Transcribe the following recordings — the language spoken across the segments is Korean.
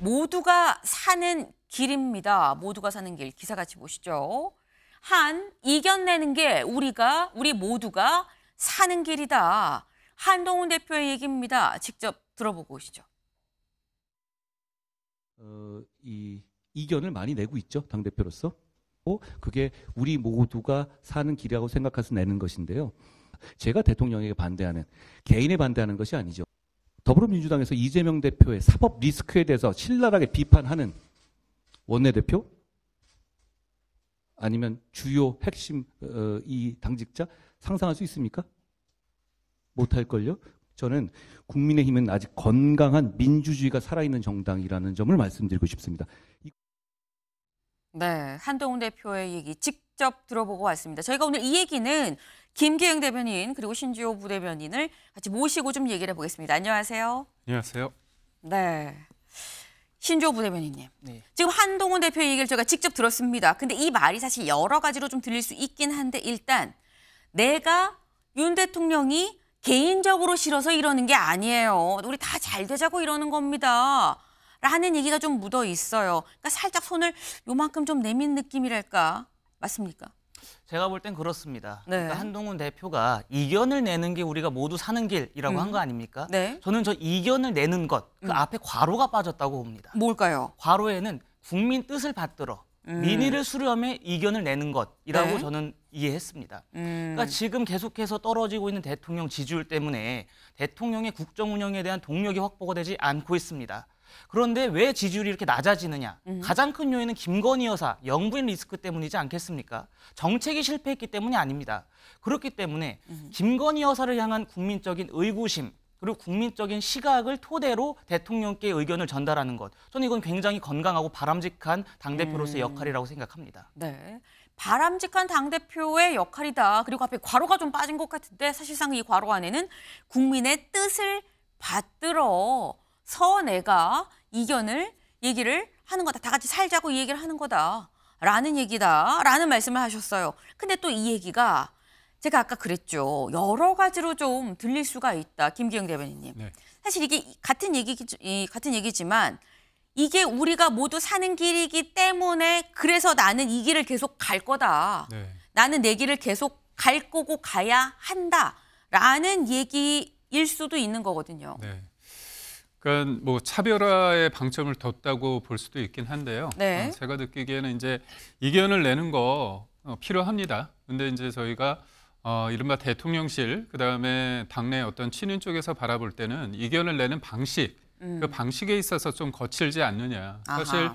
모두가 사는 길입니다. 모두가 사는 길 기사 같이 보시죠. 한 이겨내는 게 우리가 우리 모두가 사는 길이다. 한동훈 대표의 얘기입니다. 직접 들어보고 오시죠. 어, 이 이견을 많이 내고 있죠 당 대표로서. 어, 그게 우리 모두가 사는 길이라고 생각해서 내는 것인데요. 제가 대통령에게 반대하는 개인에 반대하는 것이 아니죠. 더불어민주당에서 이재명 대표의 사법 리스크에 대해서 신랄하게 비판하는 원내대표 아니면 주요 핵심 어, 어, 이 당직자 상상할 수 있습니까? 못할걸요? 저는 국민의힘은 아직 건강한 민주주의가 살아있는 정당이라는 점을 말씀드리고 싶습니다. 네, 한동훈 대표의 얘기 직 직접 들어보고 왔습니다. 저희가 오늘 이 얘기는 김기영 대변인 그리고 신지호 부대변인을 같이 모시고 좀 얘기를 해보겠습니다. 안녕하세요. 안녕하세요. 네. 신조 부대변인님. 네. 지금 한동훈 대표 얘기를 제가 직접 들었습니다. 근데 이 말이 사실 여러 가지로 좀 들릴 수 있긴 한데 일단 내가 윤 대통령이 개인적으로 싫어서 이러는 게 아니에요. 우리 다 잘 되자고 이러는 겁니다. 라는 얘기가 좀 묻어 있어요. 그러니까 살짝 손을 요만큼 좀 내민 느낌이랄까. 맞습니까? 제가 볼 땐 그렇습니다. 네. 그러니까 한동훈 대표가 이견을 내는 게 우리가 모두 사는 길이라고 음. 한거 아닙니까? 네. 저는 저 이견을 내는 것, 그 음. 앞에 과로가 빠졌다고 봅니다. 뭘까요? 괄호에는 국민 뜻을 받들어 음. 민의를 수렴해 이견을 내는 것이라고 네. 저는 이해했습니다. 음. 그러니까 지금 계속해서 떨어지고 있는 대통령 지지율 때문에 대통령의 국정 운영에 대한 동력이 확보가 되지 않고 있습니다. 그런데 왜 지지율이 이렇게 낮아지느냐? 음. 가장 큰 요인은 김건희 여사 영부인 리스크 때문이지 않겠습니까? 정책이 실패했기 때문이 아닙니다. 그렇기 때문에 음. 김건희 여사를 향한 국민적인 의구심 그리고 국민적인 시각을 토대로 대통령께 의견을 전달하는 것. 저는 이건 굉장히 건강하고 바람직한 당대표로서의 음. 역할이라고 생각합니다. 네. 바람직한 당대표의 역할이다. 그리고 앞에 과로가좀 빠진 것 같은데 사실상 이 과로 안에는 국민의 뜻을 받들어 서내가 이견을 얘기를 하는 거다. 다 같이 살자고 이 얘기를 하는 거다. 라는 얘기다. 라는 말씀을 하셨어요. 근데 또 이 얘기가 제가 아까 그랬죠. 여러 가지로 좀 들릴 수가 있다. 김기영 대변인님. 네. 사실 이게 같은 얘기 같은 얘기지만 이게 우리가 모두 사는 길이기 때문에 그래서 나는 이 길을 계속 갈 거다. 네. 나는 내 길을 계속 갈 거고 가야 한다라는 얘기일 수도 있는 거거든요. 네. 그러니까 뭐 차별화의 방점을 뒀다고 볼 수도 있긴 한데요. 네. 어, 제가 느끼기에는 이제 이견을 내는 거 어, 필요합니다. 근데 이제 저희가 어, 이른바 대통령실 그다음에 당내 어떤 친인 쪽에서 바라볼 때는 이견을 내는 방식 그 음. 그 방식에 있어서 좀 거칠지 않느냐. 사실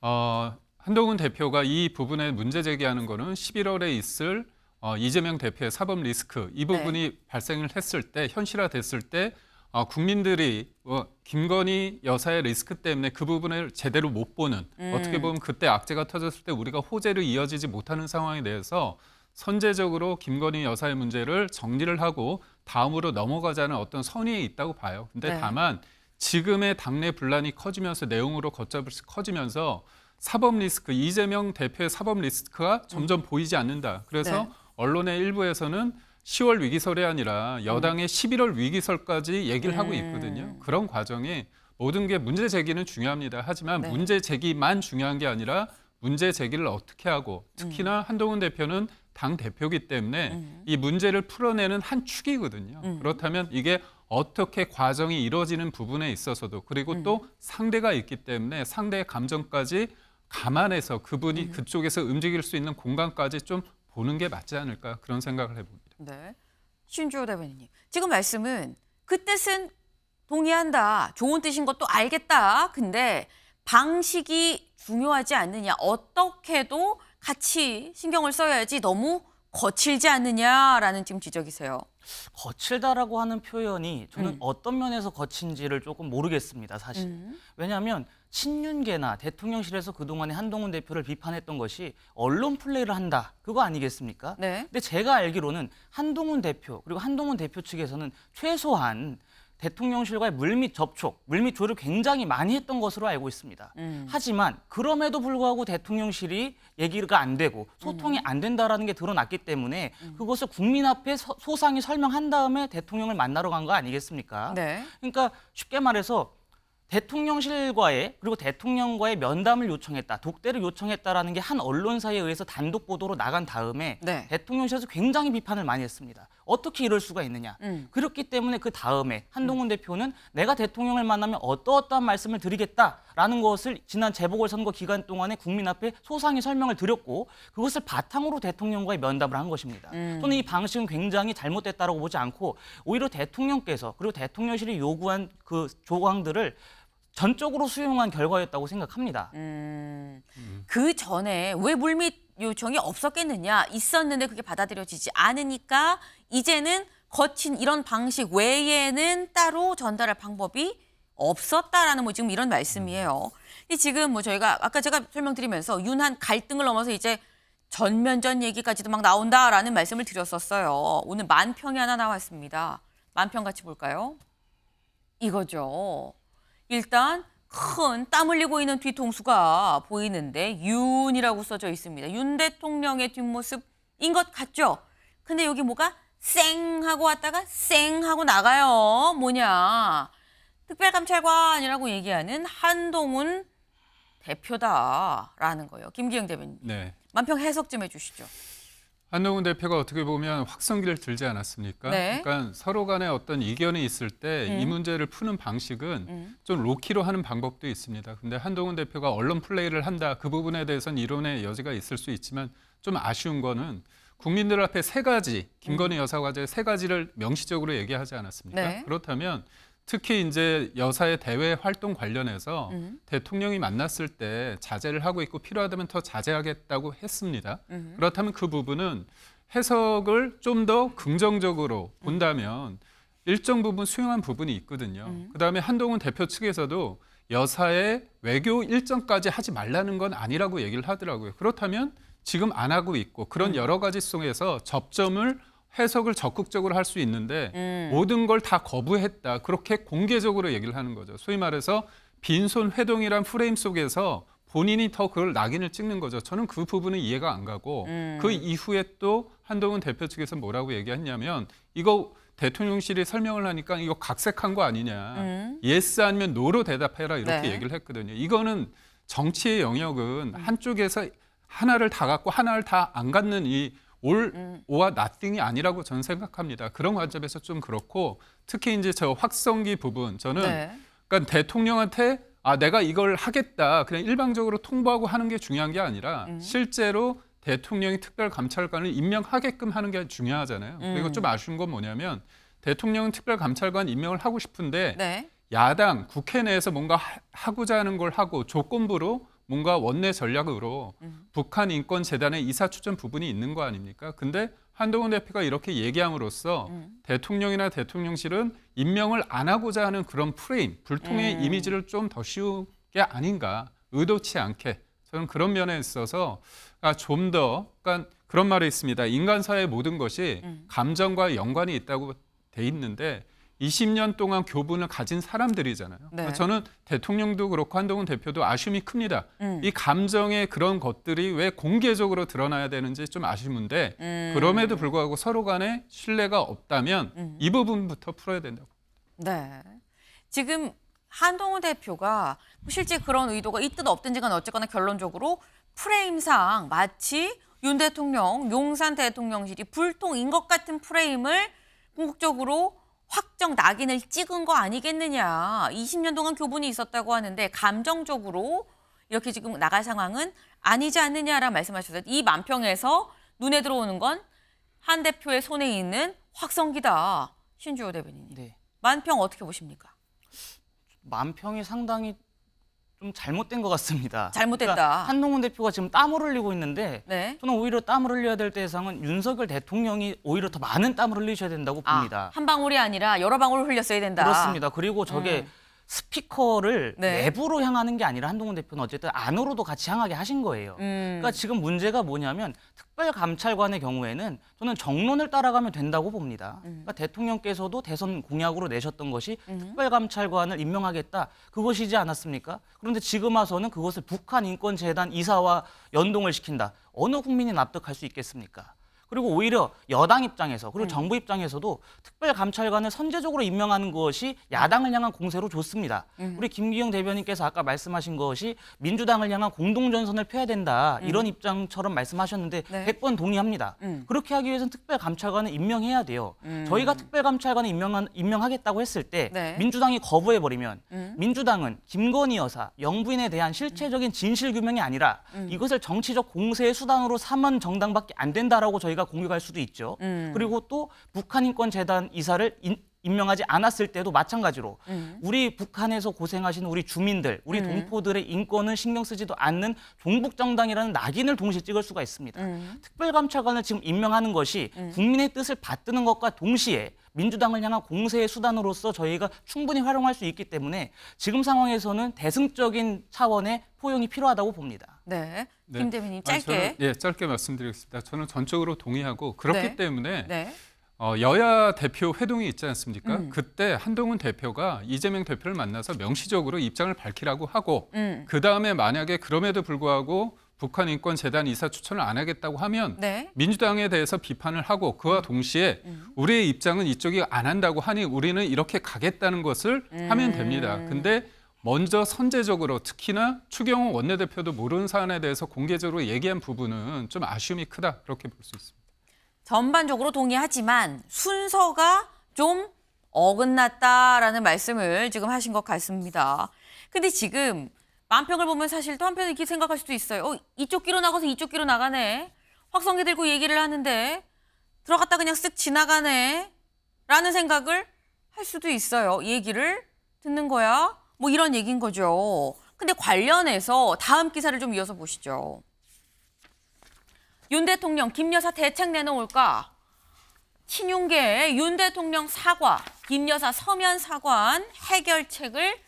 어, 한동훈 대표가 이 부분에 문제 제기하는 거는 11월에 있을 어, 이재명 대표의 사법 리스크 이 네. 부분이 네. 발생을 했을 때 현실화됐을 때 어, 국민들이 어, 김건희 여사의 리스크 때문에 그 부분을 제대로 못 보는 음. 어떻게 보면 그때 악재가 터졌을 때 우리가 호재로 이어지지 못하는 상황에 대해서 선제적으로 김건희 여사의 문제를 정리를 하고 다음으로 넘어가자는 어떤 선의에 있다고 봐요. 근데 네. 다만 지금의 당내 분란이 커지면서 내용으로 걷잡을수 커지면서 사법 리스크 이재명 대표의 사법 리스크가 점점 음. 보이지 않는다. 그래서 네. 언론의 일부에서는 10월 위기설이 아니라 음. 여당의 11월 위기설까지 얘기를 하고 네. 있거든요. 그런 과정이 모든 게 문제 제기는 중요합니다. 하지만 네. 문제 제기만 중요한 게 아니라 문제 제기를 어떻게 하고 특히나 음. 한동훈 대표는 당 대표기 때문에 음. 이 문제를 풀어내는 한 축이거든요. 그렇다면 이게 어떻게 과정이 이루어지는 부분에 있어서도 그리고 또 상대가 있기 때문에 상대의 감정까지 감안해서 그분이 그쪽에서 움직일 수 있는 공간까지 좀 보는 게 맞지 않을까 그런 생각을 해봅니다. 있습니다. 네. 네. 신주호 대변인님, 지금 말씀은 그 뜻은 동의한다. 좋은 뜻인 것도 알겠다. 근데 방식이 중요하지 않느냐. 어떻게도 같이 신경을 써야지 너무 거칠지 않느냐라는 지금 지적이세요. 거칠다라고 하는 표현이 저는 음. 어떤 면에서 거친지를 조금 모르겠습니다, 사실. 음. 왜냐하면 신윤계나 대통령실에서 그동안에 한동훈 대표를 비판했던 것이 언론 플레이를 한다. 그거 아니겠습니까? 네. 근데 제가 알기로는 한동훈 대표 그리고 한동훈 대표 측에서는 최소한 대통령실과의 물밑 접촉, 물밑 조를 굉장히 많이 했던 것으로 알고 있습니다. 음. 하지만 그럼에도 불구하고 대통령실이 얘기가 안 되고 소통이 음. 안 된다라는 게 드러났기 때문에 음. 그것을 국민 앞에 소, 상히 설명한 다음에 대통령을 만나러 간 거 아니겠습니까? 네. 그러니까 쉽게 말해서 대통령실과의 그리고 대통령과의 면담을 요청했다, 독대를 요청했다라는 게 한 언론사에 의해서 단독 보도로 나간 다음에 네. 대통령실에서 굉장히 비판을 많이 했습니다. 어떻게 이럴 수가 있느냐. 음. 그렇기 때문에 그 다음에 한동훈 음. 대표는 내가 대통령을 만나면 어떠어떠한 말씀을 드리겠다라는 것을 지난 재보궐선거 기간 동안에 국민 앞에 소상히 설명을 드렸고 그것을 바탕으로 대통령과의 면담을 한 것입니다. 음. 저는 이 방식은 굉장히 잘못됐다고 보지 않고 오히려 대통령께서 그리고 대통령실이 요구한 그 조항들을 전적으로 수용한 결과였다고 생각합니다. 음, 음. 그 전에 왜 물밑 요청이 없었겠느냐 있었는데 그게 받아들여지지 않으니까 이제는 거친 이런 방식 외에는 따로 전달할 방법이 없었다라는 뭐 지금 이런 말씀이에요. 지금 뭐 저희가 아까 제가 설명드리면서 윤한 갈등을 넘어서 이제 전면전 얘기까지도 막 나온다라는 말씀을 드렸었어요. 오늘 만평이 하나 나왔습니다. 만평 같이 볼까요? 이거죠. 일단 큰땀 흘리고 있는 뒤통수가 보이는데 윤이라고 써져 있습니다. 윤 대통령의 뒷모습인 것 같죠? 근데 여기 뭐가 쌩 하고 왔다가 쌩 하고 나가요. 뭐냐. 특별감찰관이라고 얘기하는 한동훈 대표다라는 거예요. 김기영 대변인. 네. 만평 해석 좀 해주시죠. 한동훈 대표가 어떻게 보면 확성기를 들지 않았습니까? 네. 그러니까 서로 간에 어떤 이견이 있을 때이 음. 문제를 푸는 방식은 음. 좀 로키로 하는 방법도 있습니다. 근데 한동훈 대표가 언론 플레이를 한다 그 부분에 대해서는 이론의 여지가 있을 수 있지만 좀 아쉬운 거는 국민들 앞에 세 가지 김건희 음. 여사과제 세 가지를 명시적으로 얘기하지 않았습니까? 네. 그렇다면 특히 이제 여사의 대외 활동 관련해서 음. 대통령이 만났을 때 자제를 하고 있고 필요하다면 더 자제하겠다고 했습니다. 음. 그렇다면 그 부분은 해석을 좀 더 긍정적으로 음. 본다면 일정 부분 수용한 부분이 있거든요. 음. 그다음에 한동훈 대표 측에서도 여사의 외교 일정까지 하지 말라는 건 아니라고 얘기를 하더라고요. 그렇다면 지금 안 하고 있고 그런 음. 여러 가지 속에서 접점을 해석을 적극적으로 할 수 있는데 음. 모든 걸 다 거부했다. 그렇게 공개적으로 얘기를 하는 거죠. 소위 말해서 빈손 회동이란 프레임 속에서 본인이 더 그걸 낙인을 찍는 거죠. 저는 그 부분은 이해가 안 가고 음. 그 이후에 또 한동훈 대표 측에서 뭐라고 얘기했냐면 이거 대통령실이 설명을 하니까 이거 각색한 거 아니냐. 음. 예스 아니면 노로 대답해라 이렇게 네. 얘기를 했거든요. 이거는 정치의 영역은 음. 한쪽에서 하나를 다 갖고 하나를 다 안 갖는 이올 오와 음. 나띵이 아니라고 저는 생각합니다. 그런 관점에서 좀 그렇고 특히 이제 저 확성기 부분 저는 네. 그러니까 대통령한테 아 내가 이걸 하겠다 그냥 일방적으로 통보하고 하는 게 중요한 게 아니라 음. 실제로 대통령이 특별감찰관을 임명하게끔 하는 게 중요하잖아요. 음. 그리고 좀 아쉬운 건 뭐냐면 대통령은 특별감찰관 임명을 하고 싶은데 네. 야당 국회 내에서 뭔가 하고자 하는 걸 하고 조건부로 뭔가 원내 전략으로 음. 북한 인권 재단의 이사 추천 부분이 있는 거 아닙니까? 근데 한동훈 대표가 이렇게 얘기함으로써 음. 대통령이나 대통령실은 임명을 안 하고자 하는 그런 프레임, 불통의 음. 이미지를 좀 더 씌운 게 아닌가 의도치 않게 저는 그런 면에 있어서 아, 좀더 그러니까 그런 말이 있습니다. 인간 사회의 모든 것이 음. 감정과 연관이 있다고 돼 있는데 20년 동안 교분을 가진 사람들이잖아요. 네. 그러니까 저는 대통령도 그렇고 한동훈 대표도 아쉬움이 큽니다. 음. 이 감정의 그런 것들이 왜 공개적으로 드러나야 되는지 좀 아쉬운데 음. 그럼에도 불구하고 서로 간에 신뢰가 없다면 음. 이 부분부터 풀어야 된다고. 네. 지금 한동훈 대표가 실제 그런 의도가 있든 없든지 간 어쨌거나 결론적으로 프레임상 마치 윤 대통령, 용산 대통령실이 불통인 것 같은 프레임을 궁극적으로 확정 낙인을 찍은 거 아니겠느냐. 20년 동안 교분이 있었다고 하는데 감정적으로 이렇게 지금 나갈 상황은 아니지 않느냐라 말씀하셨어요. 이 만평에서 눈에 들어오는 건 한 대표의 손에 있는 확성기다. 신주호 대변인님. 네. 만평 어떻게 보십니까? 만평이 상당히 좀 잘못된 것 같습니다. 잘못됐다. 그러니까 한동훈 대표가 지금 땀을 흘리고 있는데 네. 저는 오히려 땀을 흘려야 될 대상은 윤석열 대통령이 오히려 더 많은 땀을 흘리셔야 된다고 아, 봅니다. 아, 한 방울이 아니라 여러 방울을 흘렸어야 된다. 그렇습니다. 그리고 저게 음. 스피커를 네. 외부로 향하는 게 아니라 한동훈 대표는 어쨌든 안으로도 같이 향하게 하신 거예요. 음. 그러니까 지금 문제가 뭐냐면 특별감찰관의 경우에는 저는 정론을 따라가면 된다고 봅니다. 음. 그러니까 대통령께서도 대선 공약으로 내셨던 것이 음. 특별감찰관을 임명하겠다 그것이지 않았습니까? 그런데 지금 와서는 그것을 북한 인권재단 이사와 연동을 시킨다. 어느 국민이 납득할 수 있겠습니까? 그리고 오히려 여당 입장에서 그리고 음. 정부 입장에서도 특별감찰관을 선제적으로 임명하는 것이 야당을 향한 공세로 좋습니다. 음. 우리 김기영 대변인께서 아까 말씀하신 것이 민주당을 향한 공동전선을 펴야 된다 음. 이런 입장처럼 말씀하셨는데 네. 100번 동의합니다. 음. 그렇게 하기 위해서는 특별감찰관을 임명해야 돼요. 음. 저희가 특별감찰관을 임명한, 임명하겠다고 했을 때 네. 민주당이 거부해버리면 음. 민주당은 김건희 여사, 영부인에 대한 실체적인 진실규명이 아니라 이것을 정치적 공세의 수단으로 삼은 정당밖에 안 된다라고 저희가 하다가 공격할 수도 있죠. 음. 그리고 또 북한인권재단 이사를 인, 임명하지 않았을 때도 마찬가지로 음. 우리 북한에서 고생하시는 우리 주민들, 우리 음. 동포들의 인권은 신경 쓰지도 않는 종북 정당이라는 낙인을 동시에 찍을 수가 있습니다. 음. 특별감찰관을 지금 임명하는 것이 음. 국민의 뜻을 받드는 것과 동시에 민주당을 향한 공세의 수단으로서 저희가 충분히 활용할 수 있기 때문에 지금 상황에서는 대승적인 차원의 포용이 필요하다고 봅니다. 네. 네. 김대민님 짧게. 아니, 저는, 예, 짧게 말씀드리겠습니다. 저는 전적으로 동의하고 그렇기 네. 때문에 네. 어, 여야 대표 회동이 있지 않습니까? 음. 그때 한동훈 대표가 이재명 대표를 만나서 명시적으로 입장을 밝히라고 하고 음. 그 다음에 만약에 그럼에도 불구하고 북한 인권 재단 이사 추천을 안 하겠다고 하면 네. 민주당에 대해서 비판을 하고 그와 음. 동시에 음. 우리의 입장은 이쪽이 안 한다고 하니 우리는 이렇게 가겠다는 것을 음. 하면 됩니다. 근데 먼저 선제적으로 특히나 추경호 원내대표도 모르는 사안에 대해서 공개적으로 얘기한 부분은 좀 아쉬움이 크다 그렇게 볼 수 있습니다. 전반적으로 동의하지만 순서가 좀 어긋났다라는 말씀을 지금 하신 것 같습니다. 근데 지금 만평을 보면 사실 또 한편 이렇게 생각할 수도 있어요. 어, 이쪽 귀로 나가서 이쪽 귀로 나가네. 확성기 들고 얘기를 하는데 들어갔다 그냥 쓱 지나가네. 라는 생각을 할 수도 있어요. 얘기를 듣는 거야. 뭐 이런 얘기인 거죠. 근데 관련해서 다음 기사를 좀 이어서 보시죠. 윤 대통령 김 여사 대책 내놓을까? 친윤계 의윤 대통령 사과, 김 여사 서면 사과안 해결책을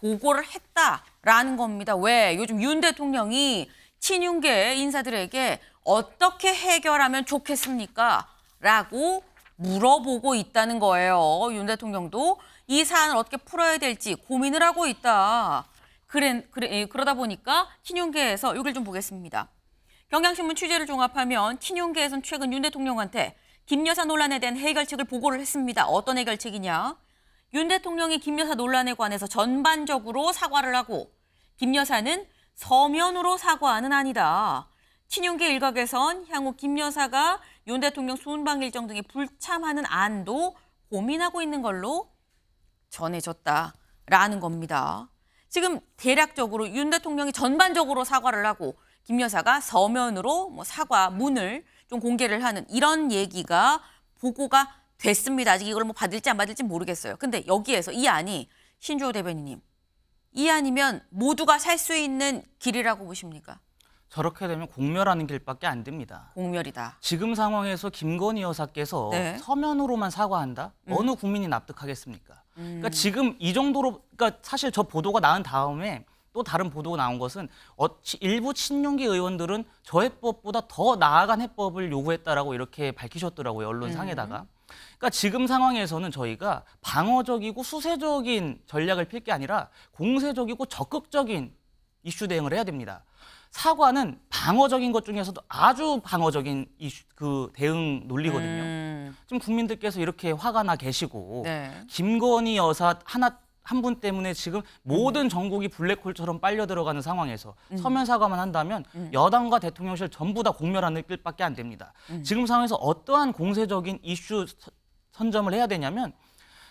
보고를 했다라는 겁니다. 왜? 요즘 윤 대통령이 친윤계 인사들에게 어떻게 해결하면 좋겠습니까? 라고 물어보고 있다는 거예요. 윤 대통령도 이 사안을 어떻게 풀어야 될지 고민을 하고 있다. 그래, 그래, 예, 그러다 보니까 신윤계에서 여기를 좀 보겠습니다. 경향신문 취재를 종합하면 신윤계에서는 최근 윤 대통령한테 김여사 논란에 대한 해결책을 보고를 했습니다. 어떤 해결책이냐? 윤 대통령이 김여사 논란에 관해서 전반적으로 사과를 하고 김여사는 서면으로 사과는 아니다. 친윤계 일각에선 향후 김여사가 윤 대통령 순방 일정 등에 불참하는 안도 고민하고 있는 걸로 전해졌다라는 겁니다. 지금 대략적으로 윤 대통령이 전반적으로 사과를 하고 김 여사가 서면으로 뭐 사과 문을 좀 공개를 하는 이런 얘기가 보고가 됐습니다. 아직 이걸 뭐 받을지 안 받을지 모르겠어요. 근데 여기에서 이 안이 신주호 대변인님 이 안이면 모두가 살 수 있는 길이라고 보십니까? 저렇게 되면 공멸하는 길밖에 안 됩니다. 공멸이다. 지금 상황에서 김건희 여사께서 네. 서면으로만 사과한다? 음. 어느 국민이 납득하겠습니까? 그러니까 음. 지금 이 정도로 그러니까 사실 저 보도가 나온 다음에 또 다른 보도가 나온 것은 어, 일부 친윤기 의원들은 저 해법보다 더 나아간 해법을 요구했다라고 이렇게 밝히셨더라고요 언론상에다가. 음. 그러니까 지금 상황에서는 저희가 방어적이고 수세적인 전략을 필 게 아니라 공세적이고 적극적인 이슈 대응을 해야 됩니다. 사과는 방어적인 것 중에서도 아주 방어적인 이슈, 그 대응 논리거든요. 음. 지금 국민들께서 이렇게 화가 나 계시고 네. 김건희 여사 하나 한 분 때문에 지금 모든 음. 전국이 블랙홀처럼 빨려 들어가는 상황에서 음. 서면 사과만 한다면 음. 여당과 대통령실 전부 다 공멸하는 길밖에 안 됩니다. 음. 지금 상황에서 어떠한 공세적인 이슈 선점을 해야 되냐면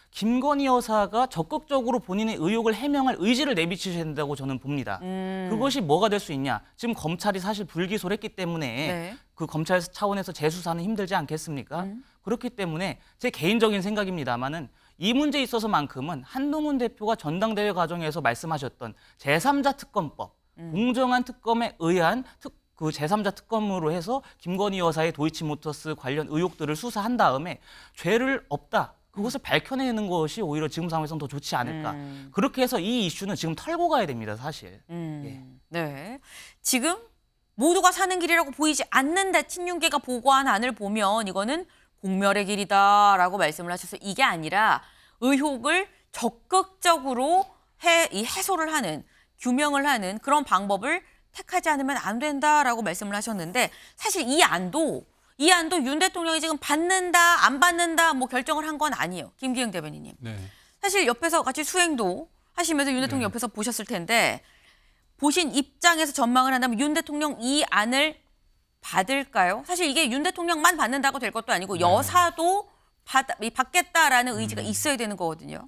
김건희 여사가 적극적으로 본인의 의혹을 해명할 의지를 내비치셔야 된다고 저는 봅니다. 음. 그것이 뭐가 될 수 있냐? 지금 검찰이 사실 불기소를 했기 때문에 네. 그 검찰 차원에서 재수사는 힘들지 않겠습니까? 음. 그렇기 때문에 제 개인적인 생각입니다만은 이 문제에 있어서만큼은 한동훈 대표가 전당대회 과정에서 말씀하셨던 제3자 특검법, 음. 공정한 특검에 의한 특, 그 제3자 특검으로 해서 김건희 여사의 도이치모터스 관련 의혹들을 수사한 다음에 죄를 없다. 그것을 밝혀내는 것이 오히려 지금 상황에서는 더 좋지 않을까. 음. 그렇게 해서 이 이슈는 지금 털고 가야 됩니다, 사실. 음. 예. 네. 지금 모두가 사는 길이라고 보이지 않는데 친윤계가 보고한 안을 보면 이거는 공멸의 길이다라고 말씀을 하셔서 이게 아니라 의혹을 적극적으로 해, 이 해소를 하는 규명을 하는 그런 방법을 택하지 않으면 안 된다라고 말씀을 하셨는데 사실 이 안도 이 안도 윤 대통령이 지금 받는다 안 받는다 뭐 결정을 한 건 아니에요. 김기영 대변인님. 네. 사실 옆에서 같이 수행도 하시면서 윤 대통령 네. 옆에서 보셨을 텐데 보신 입장에서 전망을 한다면 윤 대통령 이 안을 받을까요? 사실 이게 윤 대통령만 받는다고 될 것도 아니고 네. 여사도 받, 받겠다라는 음. 의지가 있어야 되는 거거든요.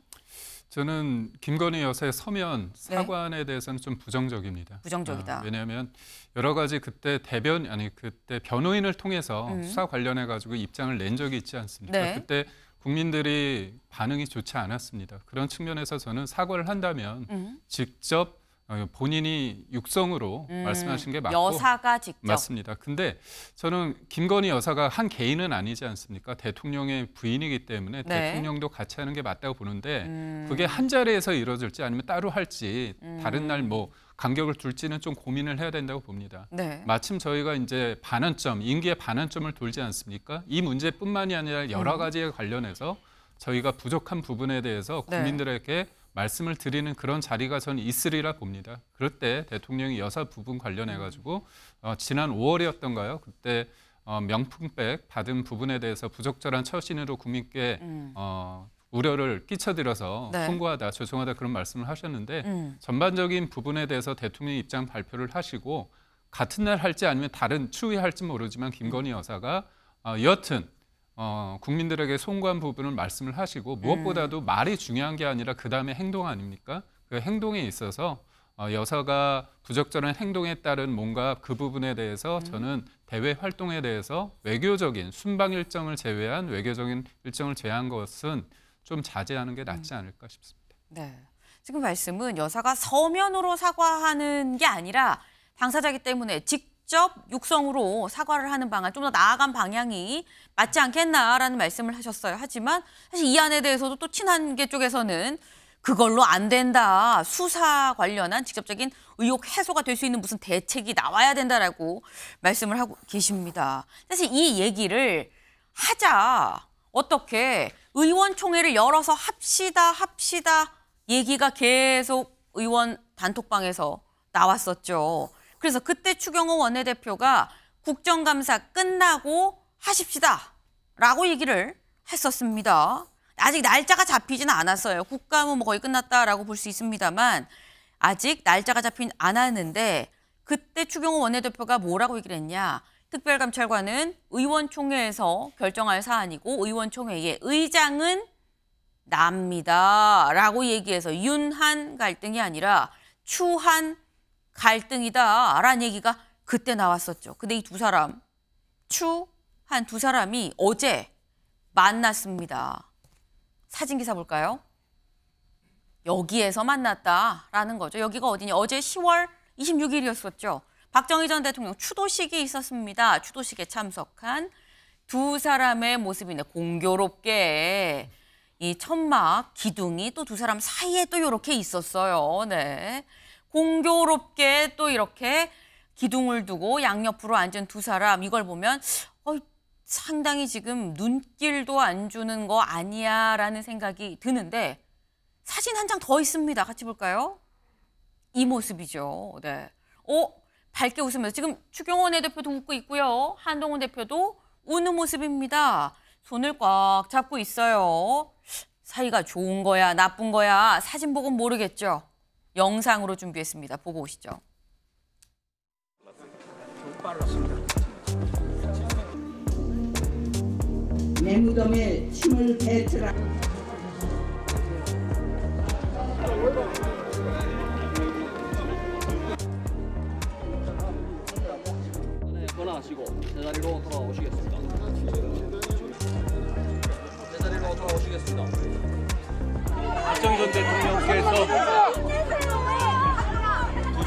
저는 김건희 여사의 서면 사과에 네. 대해서는 좀 부정적입니다. 부정적이다. 아, 왜냐하면 여러 가지 그때 대변 아니 그때 변호인을 통해서 음. 수사 관련해 가지고 입장을 낸 적이 있지 않습니까? 네. 그때 국민들이 반응이 좋지 않았습니다. 그런 측면에서 저는 사과를 한다면 음. 직접 어, 본인이 육성으로 음, 말씀하신 게 맞고 여사가 직접 맞습니다. 근데 저는 김건희 여사가 한 개인은 아니지 않습니까? 대통령의 부인이기 때문에 네. 대통령도 같이 하는 게 맞다고 보는데 음. 그게 한 자리에서 이루어질지 아니면 따로 할지 음. 다른 날 뭐 간격을 둘지는 좀 고민을 해야 된다고 봅니다. 네. 마침 저희가 이제 반환점 임기의 반환점을 돌지 않습니까? 이 문제뿐만이 아니라 여러 음. 가지에 관련해서 저희가 부족한 부분에 대해서 네. 국민들에게 네. 말씀을 드리는 그런 자리가 저는 있으리라 봅니다. 그럴 때 대통령이 여사 부분 관련해 가지고 어, 지난 5월이었던가요? 그때 어, 명품백 받은 부분에 대해서 부적절한 처신으로 국민께 음. 어, 우려를 끼쳐드려서 네. 송구하다, 죄송하다 그런 말씀을 하셨는데 음. 전반적인 부분에 대해서 대통령 입장 발표를 하시고 같은 날 할지 아니면 다른 추후에 할지 모르지만 김건희 여사가 어, 여튼 어, 국민들에게 송구한 부분을 말씀을 하시고 네. 무엇보다도 음. 말이 중요한 게 아니라 그 다음에 행동 아닙니까? 그 행동에 있어서 어, 여사가 부적절한 행동에 따른 뭔가 그 부분에 대해서 음. 저는 대외 활동에 대해서 외교적인 순방 일정을 제외한 외교적인 일정을 제한 것은 좀 자제하는 게 낫지 음. 않을까 싶습니다. 네. 지금 말씀은 여사가 서면으로 사과하는 게 아니라 당사자기 때문에 직 직접 육성으로 사과를 하는 방안, 좀 더 나아간 방향이 맞지 않겠나라는 말씀을 하셨어요. 하지만 사실 이 안에 대해서도 또 친한계 쪽에서는 그걸로 안 된다. 수사 관련한 직접적인 의혹 해소가 될 수 있는 무슨 대책이 나와야 된다라고 말씀을 하고 계십니다. 사실 이 얘기를 하자 어떻게 의원총회를 열어서 합시다 합시다 얘기가 계속 의원 단톡방에서 나왔었죠. 그래서 그때 추경호 원내대표가 국정감사 끝나고 하십시다 라고 얘기를 했었습니다. 아직 날짜가 잡히지는 않았어요. 국감은 뭐 거의 끝났다라고 볼 수 있습니다만 아직 날짜가 잡히지 않았는데 그때 추경호 원내대표가 뭐라고 얘기를 했냐. 특별감찰관은 의원총회에서 결정할 사안이고 의원총회의 의장은 납니다. 라고 얘기해서 윤한 갈등이 아니라 추한 갈등이다 라는 얘기가 그때 나왔었죠. 근데 이 두 사람, 추 한 두 사람이 어제 만났습니다. 사진 기사 볼까요? 여기에서 만났다라는 거죠. 여기가 어디냐? 어제 10월 26일이었었죠. 박정희 전 대통령 추도식이 있었습니다. 추도식에 참석한 두 사람의 모습이네. 공교롭게 이 천막 기둥이 또 두 사람 사이에 또 이렇게 있었어요. 네. 공교롭게 또 이렇게 기둥을 두고 양옆으로 앉은 두 사람 이걸 보면 어, 상당히 지금 눈길도 안 주는 거 아니야라는 생각이 드는데 사진 한 장 더 있습니다. 같이 볼까요? 이 모습이죠. 네. 어, 밝게 웃으면서 지금 추경원 의 대표도 웃고 있고요. 한동훈 대표도 우는 모습입니다. 손을 꽉 잡고 있어요. 사이가 좋은 거야, 나쁜 거야 사진 보고 모르겠죠. 영상으로 준비했습니다. 보고 오시죠. 내 무덤에 침을 뱉으라. 하시고 제자리로 돌아오시겠습니다. 제자리로 돌아오시겠습니다. 박정희 전 대통령께서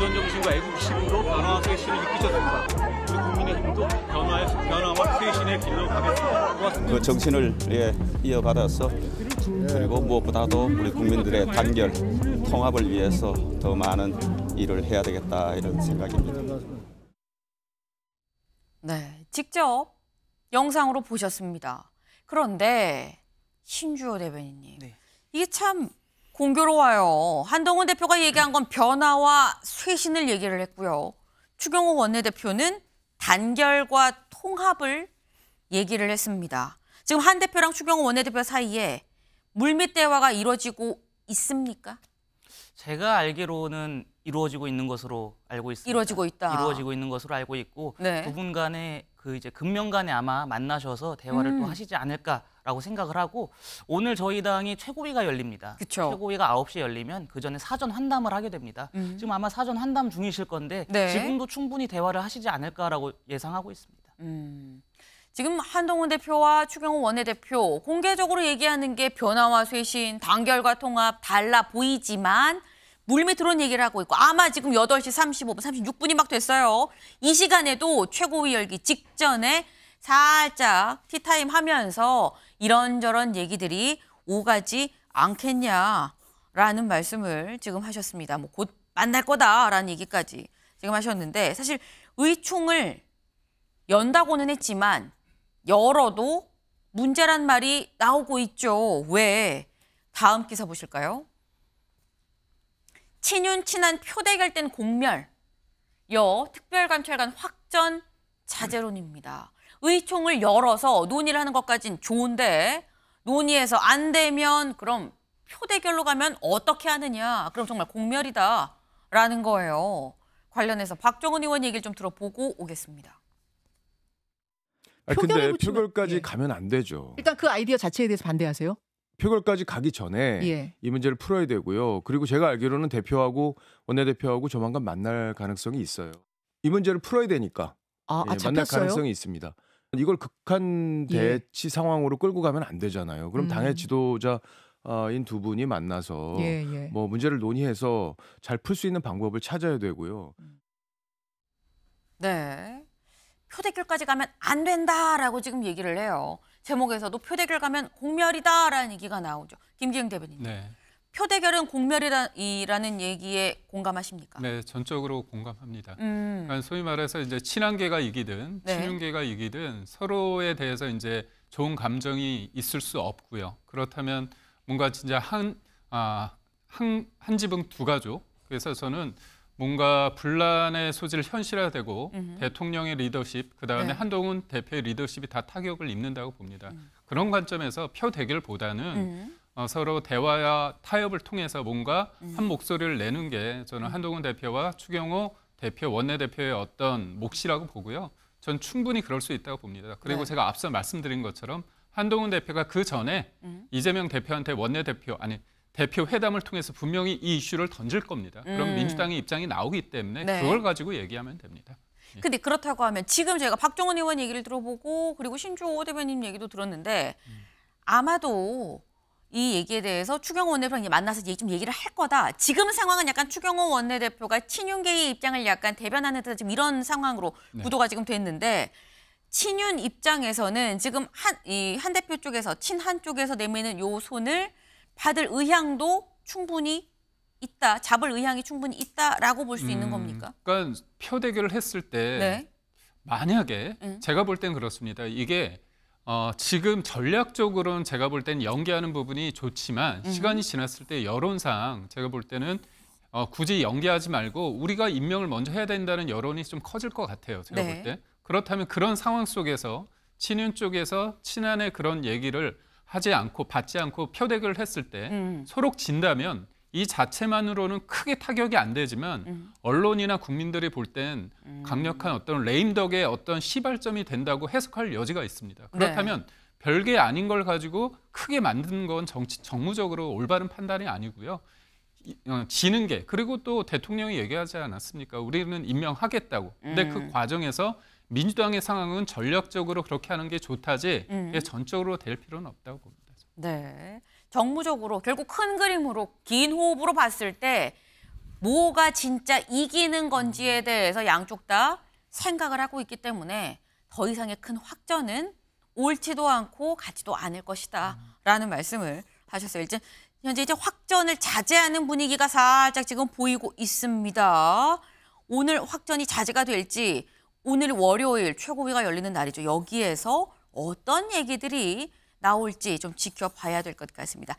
도전 정신과 애국심으로 변화와 쇄신을 이끄셨습니다. 우리 국민의힘도 변화의, 변화와 쇄신의 길로 가겠습니다그 정신을 예, 이어받아서 그리고 무엇보다도 우리 국민들의 단결, 통합을 위해서 더 많은 일을 해야 되겠다 이런 생각입니다. 네, 직접 영상으로 보셨습니다. 그런데 신주호 대변인님, 네. 이게 참 공교로워요. 한동훈 대표가 얘기한 건 변화와 쇄신을 얘기를 했고요. 추경호 원내대표는 단결과 통합을 얘기를 했습니다. 지금 한 대표랑 추경호 원내대표 사이에 물밑 대화가 이루어지고 있습니까? 제가 알기로는 이루어지고 있는 것으로 알고 있습니다. 이루어지고 있다. 이루어지고 있는 것으로 알고 있고 네. 두분 간의 그 이제 금명 간에 아마 만나셔서 대화를 음. 또 하시지 않을까 라고 생각을 하고 오늘 저희 당이 최고위가 열립니다. 그쵸. 최고위가 아홉 시에 열리면 그 전에 사전 환담을 하게 됩니다. 음. 지금 아마 사전 환담 중이실 건데 네. 지금도 충분히 대화를 하시지 않을까라고 예상하고 있습니다. 음. 지금 한동훈 대표와 추경호 원내대표 공개적으로 얘기하는 게 변화와 쇄신, 단결과 통합 달라 보이지만 물밑으로는 얘기를 하고 있고 아마 지금 여덟 시 삼십오 분 삼십육 분이막 됐어요. 이 시간에도 최고위 열기 직전에 살짝 티타임 하면서 이런저런 얘기들이 오가지 않겠냐라는 말씀을 지금 하셨습니다. 뭐 곧 만날 거다라는 얘기까지 지금 하셨는데 사실 의총을 연다고는 했지만 열어도 문제란 말이 나오고 있죠. 왜? 다음 기사 보실까요? 친윤 친한 표대결 땐 공멸. 여 특별감찰관 확전 자제론입니다. 의총을 열어서 논의를 하는 것까진 좋은데 논의해서 안 되면 그럼 표대결로 가면 어떻게 하느냐. 그럼 정말 공멸이다라는 거예요. 관련해서 박정은 의원 얘기를 좀 들어보고 오겠습니다. 아니 근데 붙이면... 표결까지 예. 가면 안 되죠. 일단 그 아이디어 자체에 대해서 반대하세요? 표결까지 가기 전에 예. 이 문제를 풀어야 되고요. 그리고 제가 알기로는 대표하고 원내대표하고 조만간 만날 가능성이 있어요. 이 문제를 풀어야 되니까 아, 아 예, 아, 만날 가능성이 있습니다. 이걸 극한 예. 대치 상황으로 끌고 가면 안 되잖아요. 그럼 음. 당의 지도자 인두 분이 만나서 예, 예. 뭐 문제를 논의해서 잘 풀 수 있는 방법을 찾아야 되고요. 네. 표대결까지 가면 안 된다라고 지금 얘기를 해요. 제목에서도 표대결 가면 공멸이다라는 얘기가 나오죠. 김기영 대변인님. 네. 표대결은 공멸이라는 얘기에 공감하십니까? 네, 전적으로 공감합니다. 음. 그러니까 소위 말해서 이제 친한계가 이기든 네. 친윤계가 이기든 서로에 대해서 이제 좋은 감정이 있을 수 없고요. 그렇다면 뭔가 진짜 한, 아, 한, 한 지붕 두 가족. 그래서 저는 뭔가 분란의 소지 현실화되고 음 대통령의 리더십, 그다음에 네. 한동훈 대표의 리더십이 다 타격을 입는다고 봅니다. 음. 그런 관점에서 표 대결보다는 음 어, 서로 대화와 타협을 통해서 뭔가 음. 한 목소리를 내는 게 저는 음. 한동훈 대표와 추경호 대표 원내대표의 어떤 몫이라고 보고요. 전 충분히 그럴 수 있다고 봅니다. 그리고 네. 제가 앞서 말씀드린 것처럼 한동훈 대표가 그 전에 음. 이재명 대표한테 원내대표 아니 대표 회담을 통해서 분명히 이 이슈를 던질 겁니다. 음. 그럼 민주당의 입장이 나오기 때문에 네. 그걸 가지고 얘기하면 됩니다. 예. 근데 그렇다고 하면 지금 제가 박정원 의원 얘기를 들어보고 그리고 신주호 대변인 얘기도 들었는데 음. 아마도 이 얘기에 대해서 추경호 원내대표랑 만나서 좀 얘기를 할 거다. 지금 상황은 약간 추경호 원내대표가 친윤계의 입장을 약간 대변하는 듯한 지금 이런 상황으로 네. 구도가 지금 됐는데 친윤 입장에서는 지금 한, 이 한 대표 쪽에서 친한 쪽에서 내미는 요 손을 받을 의향도 충분히 있다. 잡을 의향이 충분히 있다라고 볼수 음, 있는 겁니까? 그러니까 표 대결을 했을 때 네. 만약에 음. 제가 볼 땐 그렇습니다. 이게 어, 지금 전략적으로는 제가 볼 때는 연기하는 부분이 좋지만 음. 시간이 지났을 때 여론상 제가 볼 때는 어, 굳이 연기하지 말고 우리가 임명을 먼저 해야 된다는 여론이 좀 커질 것 같아요. 제가 네. 볼 때. 그렇다면 그런 상황 속에서 친윤 쪽에서 친한의 그런 얘기를 하지 않고 받지 않고 표대결을 했을 때 음. 소록 진다면 이 자체만으로는 크게 타격이 안 되지만 음. 언론이나 국민들이 볼땐 음. 강력한 어떤 레임덕의 어떤 시발점이 된다고 해석할 여지가 있습니다. 네. 그렇다면 네. 별게 아닌 걸 가지고 크게 만드는 건 정치 정무적으로 올바른 판단이 아니고요. 어, 지는 게 그리고 또 대통령이 얘기하지 않았습니까? 우리는 임명하겠다고. 근데 그 음. 그 과정에서 민주당의 상황은 전략적으로 그렇게 하는 게 좋다지 음. 전적으로 될 필요는 없다고 봅니다. 네. 정무적으로 결국 큰 그림으로 긴 호흡으로 봤을 때 뭐가 진짜 이기는 건지에 대해서 양쪽 다 생각을 하고 있기 때문에 더 이상의 큰 확전은 옳지도 않고 가지도 않을 것이다라는 말씀을 하셨어요. 이제 현재 이제 확전을 자제하는 분위기가 살짝 지금 보이고 있습니다. 오늘 확전이 자제가 될지 오늘 월요일 최고위가 열리는 날이죠. 여기에서 어떤 얘기들이 나올지 좀 지켜봐야 될 것 같습니다.